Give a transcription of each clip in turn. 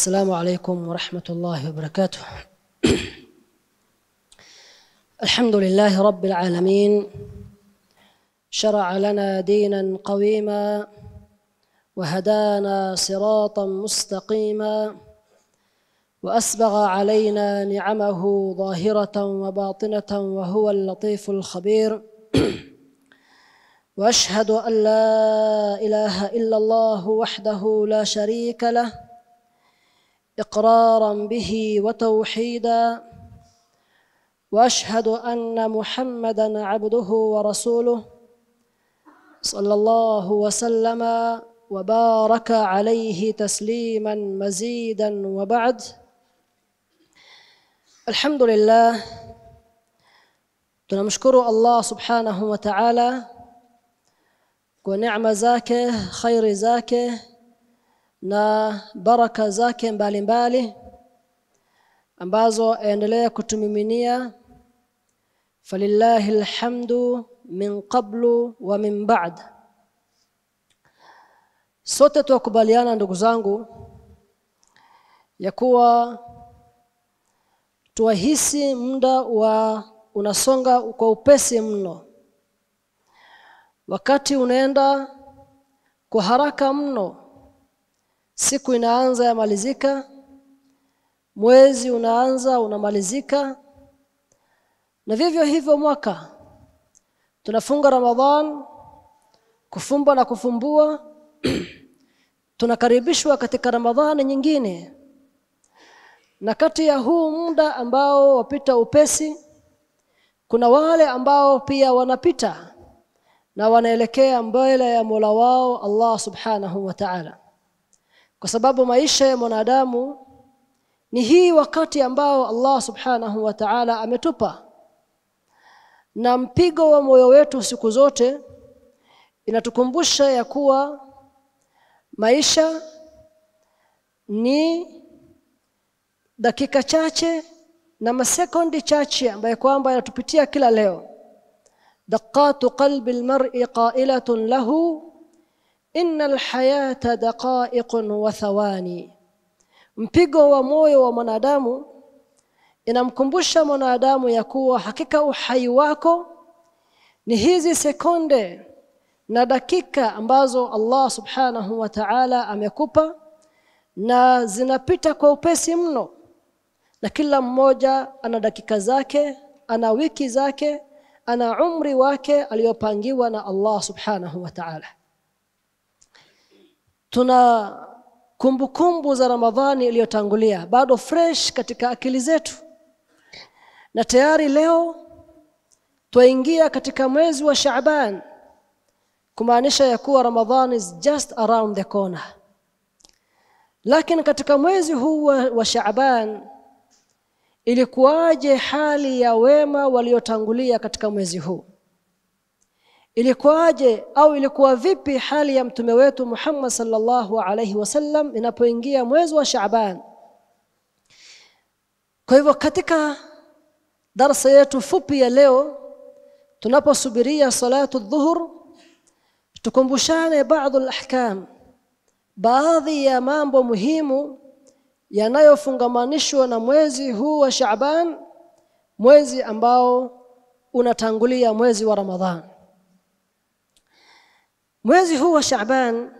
السلام عليكم ورحمة الله وبركاته الحمد لله رب العالمين شرع لنا دينا قويما وهدانا صراطا مستقيما وأسبغ علينا نعمه ظاهرة وباطنة وهو اللطيف الخبير وأشهد أن لا إله إلا الله وحده لا شريك له اقرارا به وتوحيدا واشهد ان محمدا عبده ورسوله صلى الله وسلم وبارك عليه تسليما مزيدا وبعد الحمد لله نشكر الله سبحانه وتعالى ونعم زاكه خير زاكه na baraka zake mbalimbali mbali, ambazo aendelea kutumiminia falillahi alhamdu min qablu wa min ba'd sote tuwakubaliana ndugu zangu ya kuwa tuwahisi muda wa unasonga kwa upesi mno wakati unaenda kwa haraka mno siku inaanza yamalizika mwezi unaanza unamalizika na vivyo hivyo mwaka tunafunga ramadhan kufumba na kufumbua tunakaribishwa katika ramadhani nyingine na kati ya huu muda ambao wapita upesi kuna wale ambao pia wanapita na wanaelekea mbele ya Mola wao Allah subhanahu wa ta'ala kwa sababu maisha ya mwanadamu ni hii wakati ambao Allah subhanahu wa ta'ala ametupa na mpigo wa moyo wetu siku zote inatukumbusha ya kuwa maisha ni dakika chache na masekondi chache ambayo kwamba yanatupitia kila leo daqatu qalbi almar'i qa'ilatun lahu innal hayata daqa'iqun wa thawani mpigo wa moyo wa mwanadamu inamkumbusha mwanadamu ya kuwa hakika uhai wako ni hizi sekunde na dakika ambazo Allah subhanahu wa ta'ala amekupa na zinapita kwa upesi mno na kila mmoja ana dakika zake ana wiki zake ana umri wake aliyopangiwa na Allah subhanahu wa ta'ala tuna kumbukumbu kumbu za Ramadhani iliyotangulia bado fresh katika akili zetu, na tayari leo twaingia katika mwezi wa Shaaban, kumaanisha ya kuwa Ramadhani is just around the corner. Lakini katika mwezi huu wa Shaaban ilikuwaje hali ya wema waliotangulia katika mwezi huu? ilikuwaje au ilikuwa vipi hali ya mtume wetu Muhammad sallallahu alaihi wasallam inapoingia mwezi wa Shaaban. Kwa hivyo katika darasa yetu fupi ya leo tunaposubiria salatu dhuhur tukumbushane baadhi ya ahkam baadhi ya mambo muhimu yanayofungamanishwa na mwezi huu wa Shaaban mwezi ambao unatangulia mwezi wa Ramadhani Mwezi huu wa Shaaban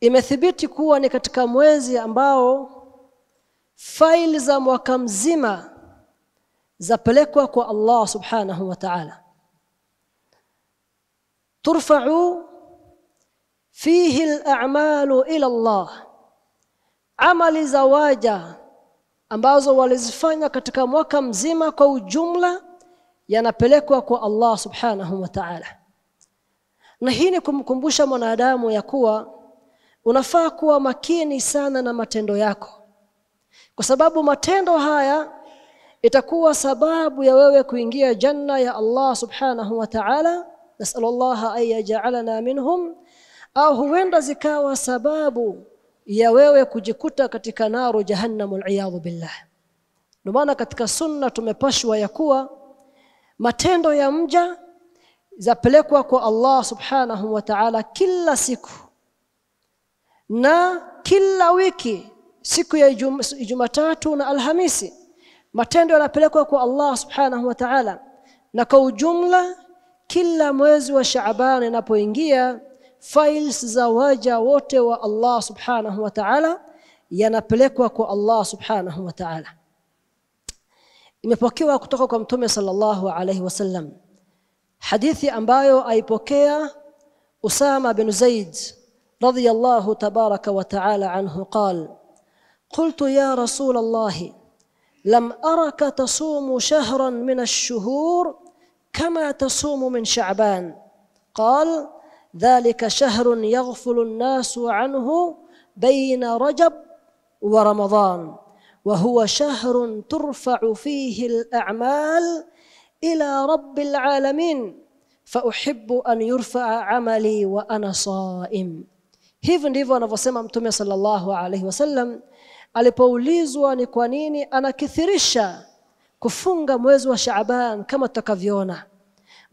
imethibiti kuwa ni katika mwezi ambao faili za mwaka mzima zapelekwa kwa Allah subhanahu wa ta'ala. Turfa'u fihi al-a'malu ila Allah, amali za waja ambazo walizifanya katika mwaka mzima kwa ujumla yanapelekwa kwa Allah subhanahu wa ta'ala na hii ni kumkumbusha mwanadamu ya kuwa unafaa kuwa makini sana na matendo yako kwa sababu matendo haya itakuwa sababu ya wewe kuingia janna ya Allah subhanahu wa ta'ala nasallallahu an minhum au huenda zikawa sababu ya wewe kujikuta katika naro jahannam iyadhu billah ndio maana katika sunna tumepashwa ya kuwa matendo ya mja zapelekwa kwa Allah subhanahu wa ta'ala kila siku na kila wiki siku ya Jumatatu na Alhamisi matendo yanapelekwa kwa Allah subhanahu wa ta'ala na kwa ujumla kila mwezi wa Shaaban inapoingia files za waja wote wa Allah subhanahu wa ta'ala yanapelekwa kwa Allah subhanahu wa ta'ala imepokewa kutoka kwa mtume sallallahu alaihi wasallam أمبايو أي بوكيا أسامة بن زيد رضي الله تبارك وتعالى عنه قال قلت يا رسول الله لم أرك تصوم شهرا من الشهور كما تصوم من شعبان قال ذلك شهر يغفل الناس عنه بين رجب ورمضان وهو شهر ترفع فيه الأعمال ila rabbil alamin fauhibbu an yurfaa amali wa ana saim hivi ndivyo anavyosema mtume sallallahu alaihi wasallam alipoulizwa ni kwa nini anakithirisha kufunga mwezi wa Shaaban kama tutakavyoona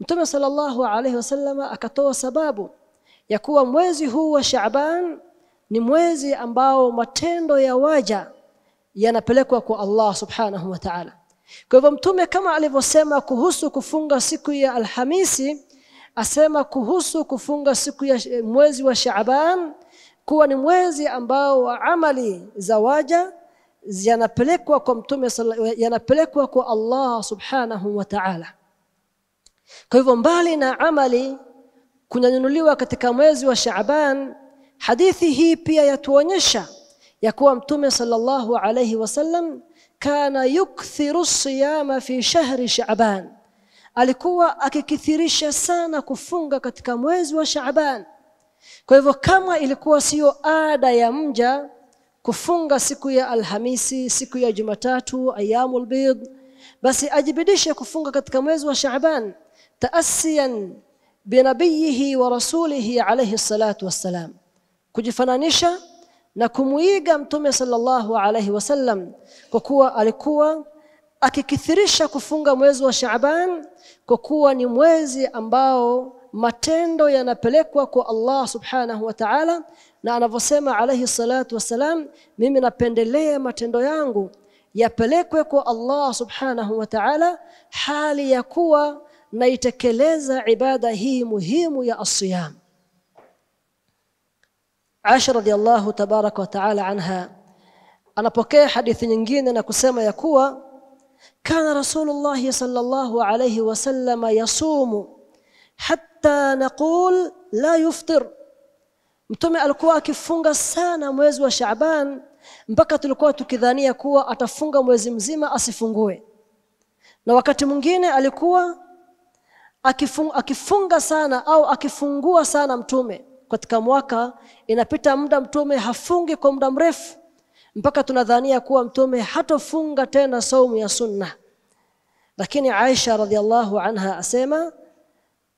mtume sallallahu alaihi wasallam akatoa sababu ya kuwa mwezi huu wa Shaaban ni mwezi ambao matendo ya waja yanapelekwa kwa Allah subhanahu wa ta'ala kwa hivyo mtume kama alivyosema kuhusu kufunga siku ya Alhamisi, asema kuhusu kufunga siku ya mwezi wa Shaaban kuwa ni mwezi ambao wa amali za waja yanapelekwa kwa mtume yanapelekwa kwa Allah subhanahu wa ta'ala. Kwa hivyo mbali na amali kunyanyuliwa katika mwezi wa Shaaban, hadithi hii pia yatuonyesha ya kuwa mtume sallallahu alayhi wasallam kana yukthiru siyama fi shahri shaaban alikuwa akikithirisha sana kufunga katika mwezi wa Shaaban kwa hivyo kama ilikuwa siyo ada ya mja kufunga siku ya Alhamisi siku ya Jumatatu ayamul bid basi ajibidishe kufunga katika mwezi wa Shaaban taasiyan binabiyihi wa rasulihi alayhi salatu wassalam kujifananisha na kumuiga mtume sallallahu alaihi wasallam kwa kuwa alikuwa akikithirisha kufunga mwezi wa Shaaban kwa kuwa ni mwezi ambao matendo yanapelekwa kwa Allah subhanahu wa ta'ala na anavyosema alayhi salatu wassalam mimi napendelea matendo yangu yapelekwe kwa Allah subhanahu wa ta'ala hali ya kuwa naitekeleza ibada hii muhimu ya asiyam Aisha radhiallahu tabaraka wa taala anha anapokea hadithi nyingine na kusema ya kuwa kana rasulullah sallallahu alayhi wasallam yasumu hatta naqul la yuftir mtume alikuwa akifunga sana mwezi wa Shaaban mpaka tulikuwa tukidhania kuwa atafunga mwezi mzima asifungue na wakati mwingine alikuwa akifunga, akifunga sana au akifungua sana mtume katika mwaka inapita muda mtume hafungi kwa muda mrefu mpaka tunadhania kuwa mtume hatofunga tena saumu ya sunna lakini aisha radhiallahu anha asema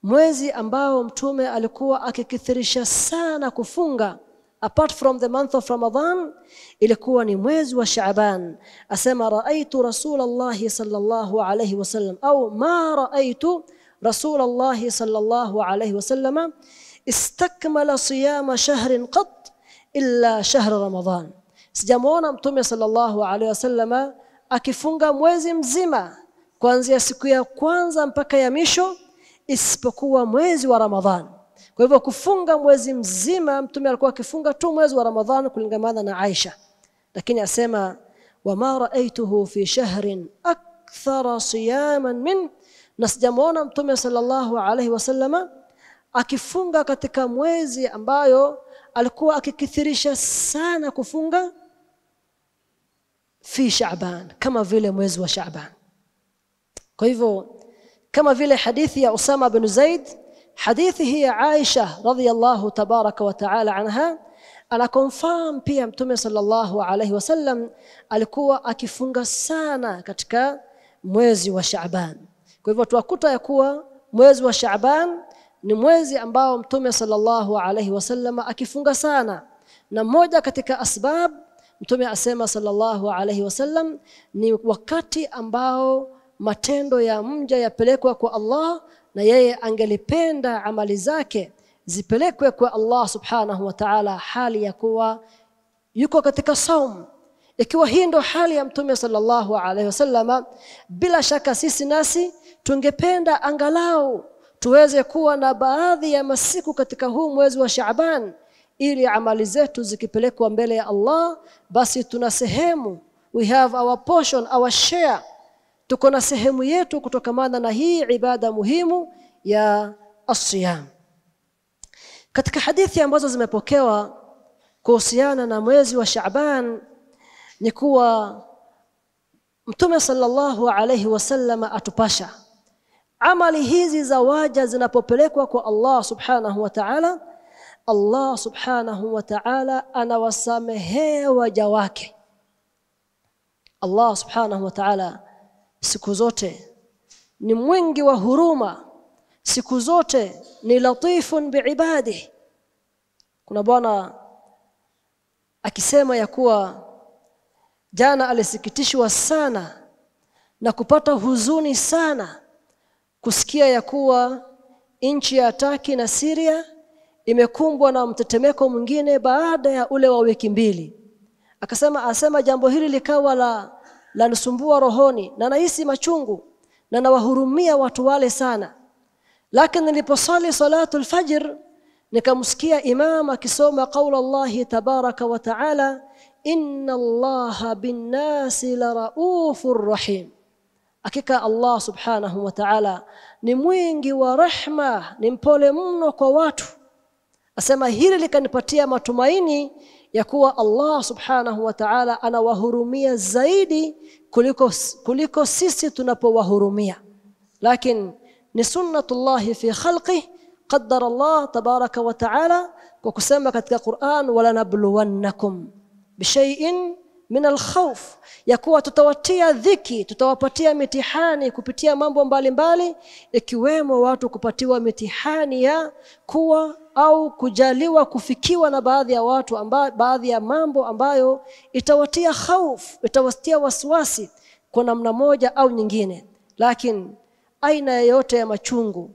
mwezi ambao mtume alikuwa akikithirisha sana kufunga apart from the month of Ramadan ilikuwa ni mwezi wa Shaaban asema raaitu rasulallahi sallallahu alayhi wasallam au ma raaitu rasulallahi sallallahu alayhi wasallama istakmala siyama shahrin qat illa shahr ramadan sijamuona mtume sallallahu alaihi wasallama akifunga mwezi mzima kuanzia siku ya kwanza mpaka ya misho isipokuwa mwezi wa Ramadhan. Kwa hivyo kufunga mwezi mzima mtume alikuwa akifunga tu mwezi wa Ramadhan kulingamana na Aisha. Lakini asema wama raaituhu fi shahrin akthara siyaman min, nasijamuona mtume sallallahu alaihi wasallama akifunga katika mwezi ambayo alikuwa akikithirisha sana kufunga fi Shaaban kama vile mwezi wa Shaaban kwa hivyo kama vile hadithi ya Usama bin Zaid hadithi hii ya Aisha radhiyallahu tabaraka wa taala anha anakomfam pia mtume sallallahu alaihi wasallam alikuwa akifunga sana katika mwezi wa Shaaban kwa hivyo tuwakuta ya kuwa mwezi wa Shaaban ni mwezi ambao mtume sallallahu alaihi wasallam akifunga sana na moja katika asbab mtume asema sallallahu alaihi wasallam ni wakati ambao matendo ya mja yapelekwa kwa Allah na yeye angelipenda amali zake zipelekwe kwa Allah subhanahu wa ta'ala hali ya kuwa yuko katika saum ikiwa hii ndo hali ya mtume sallallahu alaihi wasallam bila shaka sisi nasi tungependa angalau tuweze kuwa na baadhi ya masiku katika huu mwezi wa Shaaban ili amali zetu zikipelekwa mbele ya Allah basi tuna sehemu we have our portion our share tuko na sehemu yetu kutokamana na hii ibada muhimu ya asiyam katika hadithi ambazo zimepokewa kuhusiana na mwezi wa Shaaban ni kuwa Mtume sallallahu alayhi wasallam atupasha amali hizi za waja zinapopelekwa kwa Allah subhanahu wa ta'ala Allah subhanahu wa ta'ala anawasamehea waja wake Allah subhanahu wa ta'ala siku zote ni mwingi wa huruma siku zote ni latifun biibadihi kuna bwana akisema ya kuwa jana alisikitishwa sana na kupata huzuni sana kusikia ya kuwa nchi ya Taki na Siria imekumbwa na mtetemeko mwingine baada ya ule wa wiki mbili. Akasema asema jambo hili likawa la lanisumbua rohoni na nahisi machungu na nawahurumia watu wale sana. Lakini niliposali salatul fajr nikamsikia imam akisoma qaula Allahi tabaraka wa taala inna Allaha bin nasi la raufur rahim hakika Allah subhanahu wa ta'ala ni mwingi wa rehma ni mpole mno kwa watu asema hili likanipatia matumaini ya kuwa Allah subhanahu wa ta'ala anawahurumia zaidi kuliko kuliko sisi tunapowahurumia lakini ni sunnatullahi fi khalqi qaddara Allah tabaraka wa ta'ala kwa kusema katika Qur'an wala nabluwannakum bishai'in min alkhawf ya kuwa tutawatia dhiki tutawapatia mitihani kupitia mambo mbalimbali ikiwemo watu kupatiwa mitihani ya kuwa au kujaliwa kufikiwa na baadhi ya watu amba, baadhi ya mambo ambayo itawatia khauf itawatia wasiwasi kwa namna moja au nyingine lakini aina yoyote ya machungu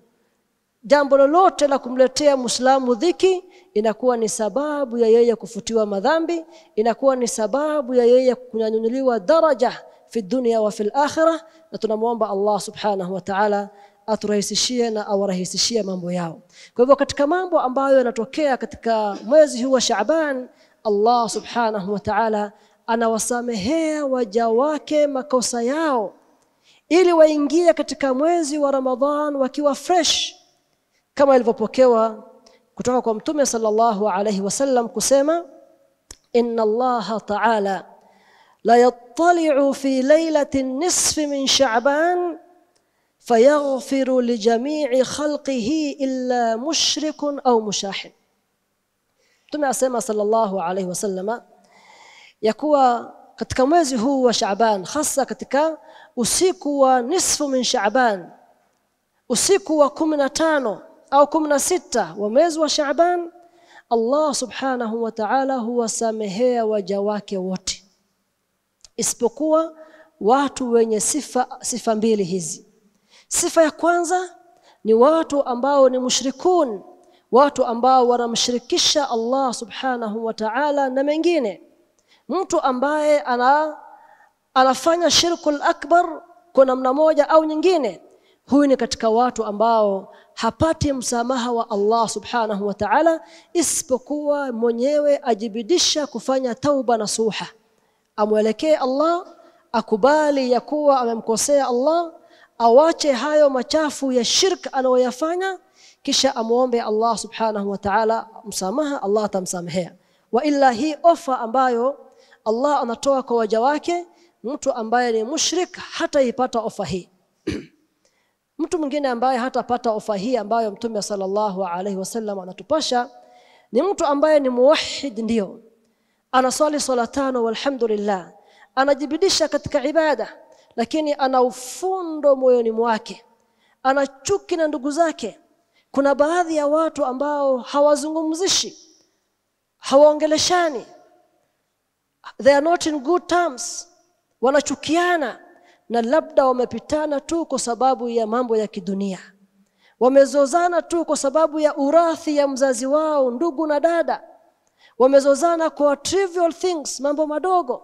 jambo lolote la kumletea muislamu dhiki inakuwa ni sababu ya yeye kufutiwa madhambi inakuwa ni sababu ya yeye kunyanyuliwa daraja fi dunya wa fil akhirah na tunamwomba Allah subhanahu wa ta'ala aturahisishie na awarahisishie mambo yao kwa hivyo katika mambo ambayo yanatokea katika mwezi huu wa Shaaban Allah subhanahu wa ta'ala anawasamehea waja wake makosa yao ili waingie katika mwezi wa Ramadhan wakiwa fresh kama ilivyopokewa kutoka kwa mtume sallallahu alaihi wasallam kusema inna allaha ta'ala la yattali'u fi laylatin nisfi min sha'ban fayaghfiru li jami'i khalqihi illa mushrikun au mushahin mtume asema sallallahu alaihi wasallama ya kuwa katika mwezi huu wa Shaaban hasa katika usiku wa nisfu min Shaaban usiku wa 15 au 16 wa mwezi wa Shaaban Allah subhanahu wa ta'ala huwasamehea waja wake wote isipokuwa watu wenye sifa sifa mbili hizi sifa ya kwanza ni watu ambao ni mushrikun watu ambao wanamshirikisha Allah subhanahu wa ta'ala na mengine mtu ambaye ana anafanya shirkul akbar kwa namna moja au nyingine huyu ni katika watu ambao hapati msamaha wa Allah subhanahu wa ta'ala isipokuwa mwenyewe ajibidisha kufanya tauba na suha amwelekee Allah akubali ya kuwa amemkosea Allah awache hayo machafu ya shirk anayoyafanya kisha amuombe Allah subhanahu wa ta'ala msamaha Allah atamsamehea wa illa hii ofa ambayo Allah anatoa kwa waja wake mtu ambaye ni mushrik hataipata ofa hii mtu mwingine ambaye hatapata ofa hii ambayo mtume sallallahu alaihi wasallam anatupasha ni mtu ambaye ni muwahhid ndio anaswali swala tano walhamdulillah anajibidisha katika ibada lakini ana ufundo moyoni mwake ana chuki na ndugu zake kuna baadhi ya watu ambao hawazungumzishi hawaongeleshani they are not in good terms wanachukiana na labda wamepitana tu kwa sababu ya mambo ya kidunia wamezozana tu kwa sababu ya urathi ya mzazi wao ndugu na dada wamezozana kwa trivial things mambo madogo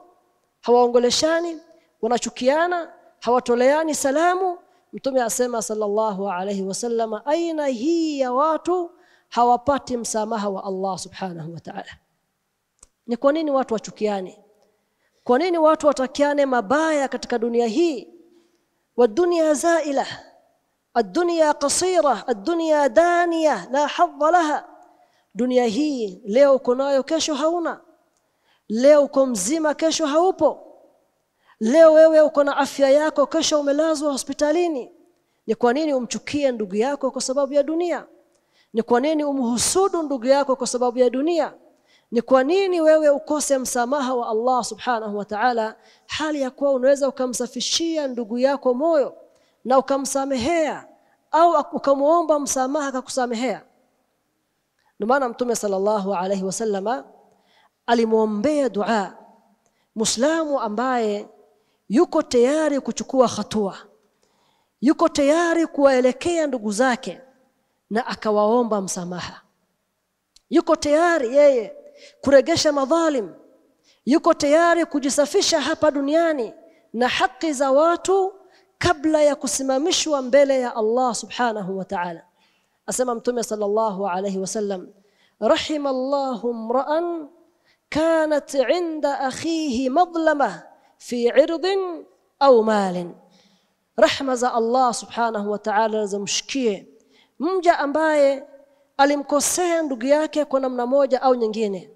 hawaongoleshani wanachukiana hawatoleani salamu mtume asema sallallahu alayhi wasallam aina hii ya watu hawapati msamaha wa Allah subhanahu wa ta'ala ni kwa nini watu wachukiani kwa nini watu watakiane mabaya katika dunia hii wadunia zaila الدنيا kasira الدنيا دانية la hadha laha dunia hii leo uko nayo kesho hauna leo uko mzima kesho haupo leo wewe uko na afya yako kesho umelazwa hospitalini ni kwa nini umchukie ndugu yako kwa sababu ya dunia ni kwa nini umhusudu ndugu yako kwa sababu ya dunia ni kwa nini wewe ukose msamaha wa Allah subhanahu wa ta'ala hali ya kuwa unaweza ukamsafishia ndugu yako moyo na ukamsamehea au ukamwomba msamaha akakusamehea ndio maana mtume sallallahu alaihi wasallama alimuombea dua muslamu ambaye yuko tayari kuchukua hatua yuko tayari kuwaelekea ndugu zake na akawaomba msamaha yuko tayari yeye kuregesha madhalim yuko tayari kujisafisha hapa duniani na haki za watu kabla ya kusimamishwa mbele ya Allah subhanahu wa ta'ala asema mtume sallallahu alayhi wasallam rahim Allah imra'an kanat 'inda akhihi madlama fi 'irdin aw malin rahma za Allah subhanahu wa ta'ala zamshikie mja ambaye alimkosea ndugu yake kwa namna moja au nyingine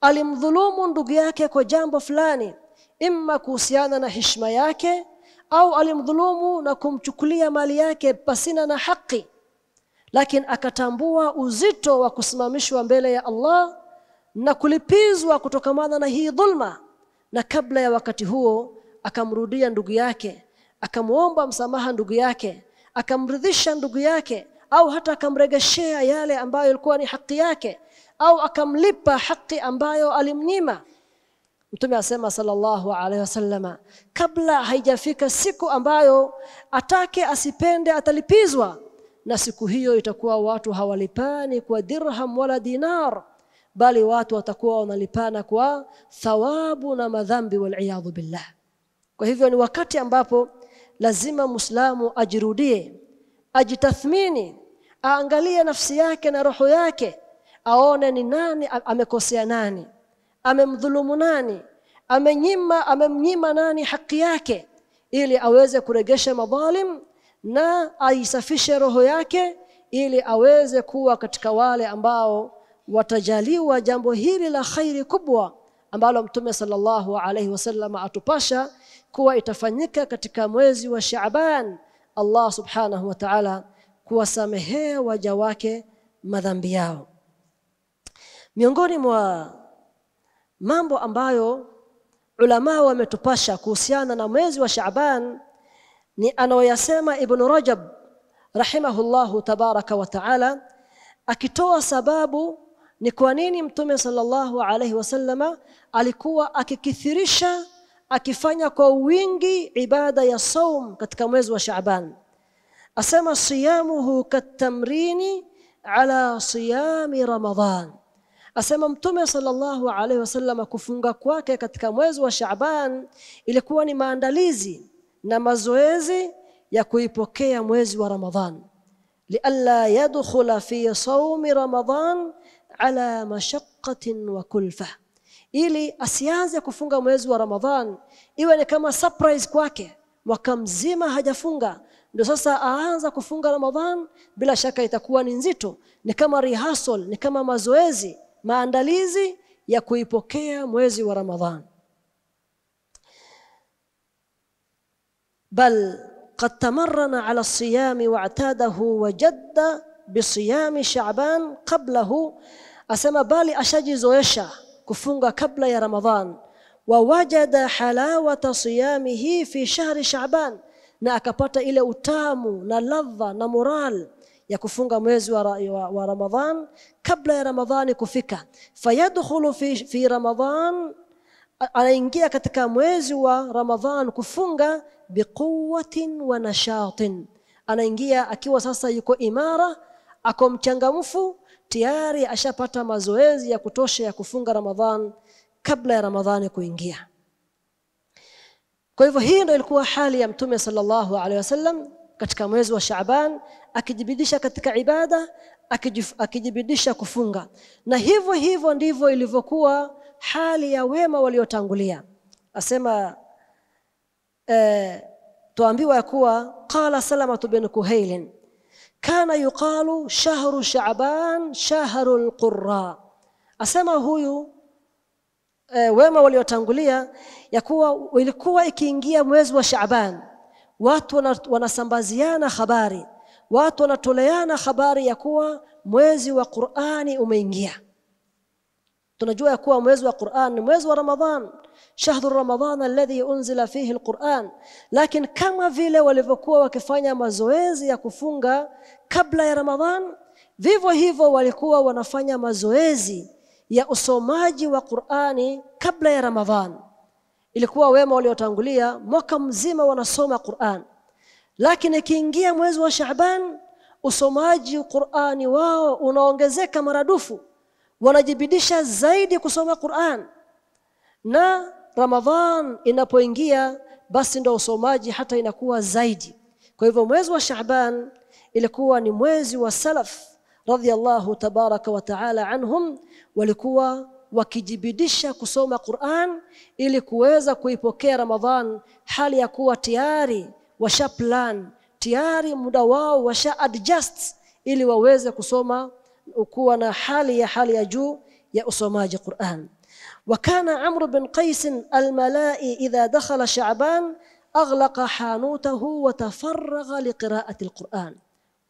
alimdhulumu ndugu yake kwa jambo fulani imma kuhusiana na heshima yake au alimdhulumu na kumchukulia mali yake pasina na haki lakini akatambua uzito wa kusimamishwa mbele ya Allah na kulipizwa kutokamana na hii dhulma na kabla ya wakati huo akamrudia ndugu yake akamuomba msamaha ndugu yake akamridhisha ndugu yake au hata akamregeshea yale ambayo ilikuwa ni haki yake au akamlipa haki ambayo alimnyima mtume asema sallallahu alaihi wasallama kabla haijafika siku ambayo atake asipende atalipizwa na siku hiyo itakuwa watu hawalipani kwa dirham wala dinar bali watu watakuwa wanalipana kwa thawabu na madhambi waliyadhu billah kwa hivyo ni wakati ambapo lazima muislamu ajirudie ajitathmini aangalie nafsi yake na roho yake aone ni nani amekosea nani amemdhulumu nani amenyima amemnyima nani haki yake ili aweze kuregesha madhalim na aisafishe roho yake ili aweze kuwa katika wale ambao watajaliwa jambo hili la khairi kubwa ambalo mtume sallallahu alaihi wasallam atupasha kuwa itafanyika katika mwezi wa Shaaban Allah subhanahu wa ta'ala kuwasamehea waja wake madhambi yao miongoni mwa mambo ambayo ulama wametupasha kuhusiana na mwezi wa Shaaban ni anaoyasema Ibn Rajab rahimahullahu tabaraka wa taala akitoa sababu ni kwa nini mtume sallallahu alaihi wasallama alikuwa akikithirisha akifanya kwa wingi ibada ya saum katika mwezi wa Shaaban أسمى صيامه كالتمرين على صيام رمضان أسمى متوم صلى الله عليه وسلم كفنغا كواك كتك مويز وشعبان إلي كواني ما أندليزي نمزويزي يكوي بوكي مويز ورمضان لألا يدخل في صوم رمضان على مشقة وكلفة إلي أسيازي كفنغا مويز ورمضان إيواني كما سبرايز كواك وكم زيما هجفنغا ndio sasa aanza kufunga Ramadhan bila shaka itakuwa ni nzito ni kama rehearsal ni kama mazoezi maandalizi ya kuipokea mwezi wa Ramadhan bal قد تمرن على الصيام واعتاده وجد بصيام shaban qablahu, asema bali ashajizoesha kufunga kabla ya Ramadhan wawajada halawata siyamihi fi shahri sha'ban na akapata ile utamu na ladha na moral ya kufunga mwezi wa, wa, wa Ramadhan kabla ya Ramadhani kufika fayadkhulu fi, fi Ramadhan anaingia katika mwezi wa Ramadhan kufunga biquwatin wa nashatin anaingia akiwa sasa yuko imara ako mchangamfu tayari ashapata mazoezi ya kutosha ya kufunga Ramadhan kabla ya Ramadhani kuingia kwa hivyo hii ndio ilikuwa hali ya Mtume sallallahu alaihi wasallam katika mwezi wa Shaaban akijibidisha katika ibada akijibidisha kufunga na hivyo hivyo ndivyo ilivyokuwa hali ya wema waliotangulia asema eh, tuambiwa kuwa qala salamatu bin kuhailin kana yuqalu shahru shaaban shahru alqurra asema huyu e, wema waliotangulia ya kuwa ilikuwa ikiingia mwezi wa Shaaban watu wanasambaziana habari, watu wanatoleana habari ya kuwa mwezi wa Qur'ani umeingia. Tunajua ya kuwa mwezi wa Qur'an ni mwezi wa Ramadhan, shahru Ramadhan alladhi unzila fihi alquran. Lakini kama vile walivyokuwa wakifanya mazoezi ya kufunga kabla ya Ramadhan, vivyo hivyo walikuwa wanafanya mazoezi ya usomaji wa Qur'ani kabla ya Ramadhan. Ilikuwa wema waliotangulia mwaka mzima wanasoma Qur'an. Lakini ikiingia mwezi wa Shaaban usomaji wa Qur'ani wao unaongezeka maradufu. Wanajibidisha zaidi kusoma Qur'an. Na Ramadhan inapoingia basi ndo usomaji hata inakuwa zaidi. Kwa hivyo mwezi wa Shaaban ilikuwa ni mwezi wa salaf radhiyallahu tabaraka wa taala anhum walikuwa wakijibidisha kusoma Qur'an ili kuweza kuipokea Ramadhan hali ya kuwa tayari washa plan tayari muda wao washa adjust ili waweze kusoma kuwa na hali ya hali ya juu ya usomaji Qur'an وكان عمرو بن قيس الملائي إذا دخل شعبان أغلق حانوته وتفرغ لقراءة القرآن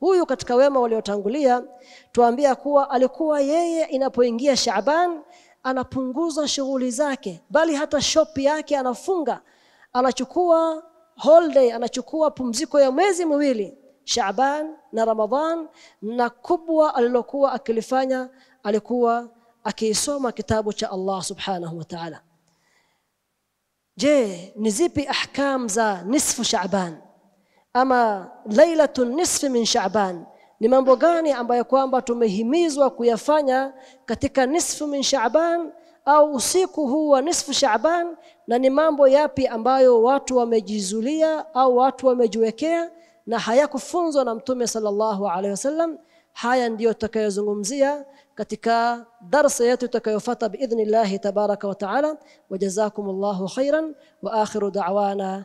Huyu katika wema waliotangulia tuambia kuwa alikuwa yeye inapoingia Shaaban anapunguza shughuli zake, bali hata shop yake anafunga, anachukua holiday, anachukua pumziko ya mwezi miwili Shaaban na Ramadhan, na kubwa alilokuwa akilifanya alikuwa akiisoma kitabu cha Allah subhanahu wa ta'ala. Je, ni zipi ahkam za nisfu Shaaban? ama lailatu nisfi min shaaban ni mambo gani ambayo kwamba tumehimizwa kuyafanya katika nisfu min shaaban au usiku huu wa nisfu shaban na ni mambo yapi ambayo watu wamejizulia au watu wamejiwekea na hayakufunzwa na mtume sallallahu alaihi wasallam haya ndiyo tutakayozungumzia katika darsa yetu itakayofuata biidhnillahi tabaraka wa taala wajazakumullahu khairan wa akhiru da'wana